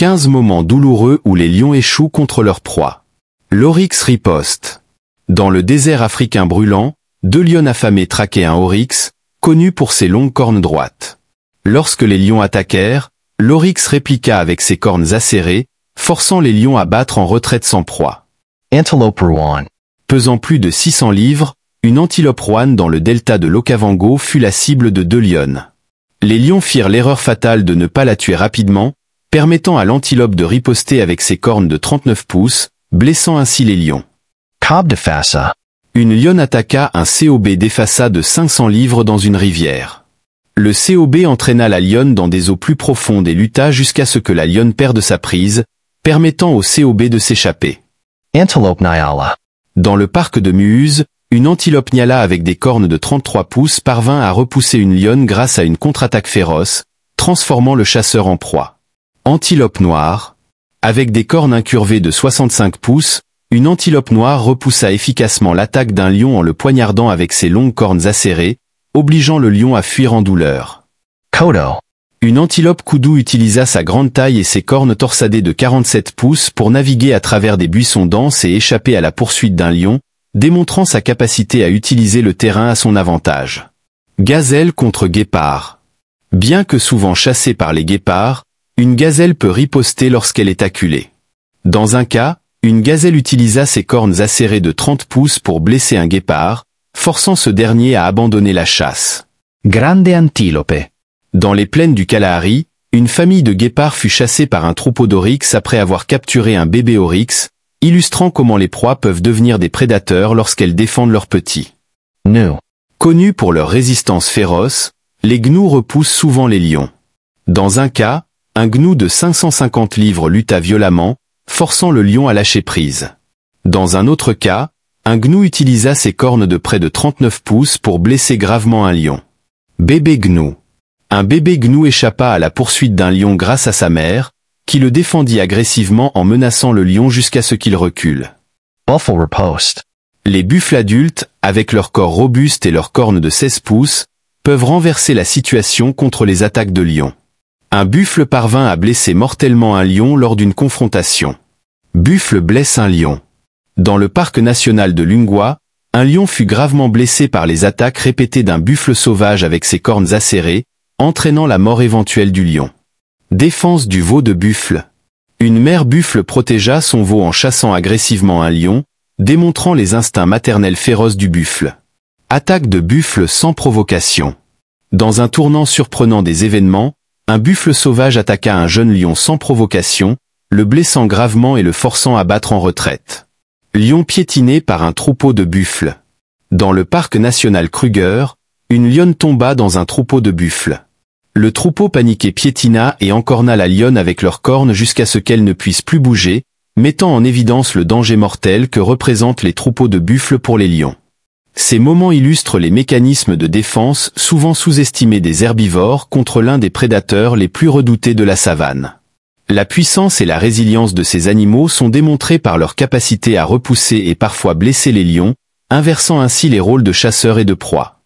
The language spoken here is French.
15 moments douloureux où les lions échouent contre leur proie. L'oryx riposte. Dans le désert africain brûlant, deux lions affamés traquaient un oryx, connu pour ses longues cornes droites. Lorsque les lions attaquèrent, l'oryx répliqua avec ses cornes acérées, forçant les lions à battre en retraite sans proie. Antelope Rouen. Pesant plus de 600 livres, une antilope Rouen dans le delta de l'Okavango fut la cible de deux lions. Les lions firent l'erreur fatale de ne pas la tuer rapidement, permettant à l'antilope de riposter avec ses cornes de 39 pouces, blessant ainsi les lions. Cob de Une lionne attaqua un COB d'Efassa de 500 livres dans une rivière. Le COB entraîna la lionne dans des eaux plus profondes et lutta jusqu'à ce que la lionne perde sa prise, permettant au COB de s'échapper. Antelope Nyala. Dans le parc de Muse, une antilope Nyala avec des cornes de 33 pouces parvint à repousser une lionne grâce à une contre-attaque féroce, transformant le chasseur en proie. Antilope noire. Avec des cornes incurvées de 65 pouces, une antilope noire repoussa efficacement l'attaque d'un lion en le poignardant avec ses longues cornes acérées, obligeant le lion à fuir en douleur. Kodo. Une antilope koudou utilisa sa grande taille et ses cornes torsadées de 47 pouces pour naviguer à travers des buissons denses et échapper à la poursuite d'un lion, démontrant sa capacité à utiliser le terrain à son avantage. Gazelle contre guépard. Bien que souvent chassé par les guépards, une gazelle peut riposter lorsqu'elle est acculée. Dans un cas, une gazelle utilisa ses cornes acérées de 30 pouces pour blesser un guépard, forçant ce dernier à abandonner la chasse. Grande antilope. Dans les plaines du Kalahari, une famille de guépards fut chassée par un troupeau d'oryx après avoir capturé un bébé oryx, illustrant comment les proies peuvent devenir des prédateurs lorsqu'elles défendent leurs petits. No. Connus pour leur résistance féroce, les gnous repoussent souvent les lions. Dans un cas, un gnou de 550 livres lutta violemment, forçant le lion à lâcher prise. Dans un autre cas, un gnou utilisa ses cornes de près de 39 pouces pour blesser gravement un lion. Bébé gnou. Un bébé gnou échappa à la poursuite d'un lion grâce à sa mère, qui le défendit agressivement en menaçant le lion jusqu'à ce qu'il recule. repost. Les buffles adultes, avec leur corps robuste et leurs cornes de 16 pouces, peuvent renverser la situation contre les attaques de lions. Un buffle parvint à blesser mortellement un lion lors d'une confrontation. Buffle blesse un lion. Dans le parc national de Lungwa, un lion fut gravement blessé par les attaques répétées d'un buffle sauvage avec ses cornes acérées, entraînant la mort éventuelle du lion. Défense du veau de buffle. Une mère buffle protégea son veau en chassant agressivement un lion, démontrant les instincts maternels féroces du buffle. Attaque de buffle sans provocation. Dans un tournant surprenant des événements, un buffle sauvage attaqua un jeune lion sans provocation, le blessant gravement et le forçant à battre en retraite. Lion piétiné par un troupeau de buffles. Dans le parc national Kruger, une lionne tomba dans un troupeau de buffles. Le troupeau paniqué piétina et encorna la lionne avec leurs cornes jusqu'à ce qu'elle ne puisse plus bouger, mettant en évidence le danger mortel que représentent les troupeaux de buffles pour les lions. Ces moments illustrent les mécanismes de défense souvent sous-estimés des herbivores contre l'un des prédateurs les plus redoutés de la savane. La puissance et la résilience de ces animaux sont démontrées par leur capacité à repousser et parfois blesser les lions, inversant ainsi les rôles de chasseurs et de proie.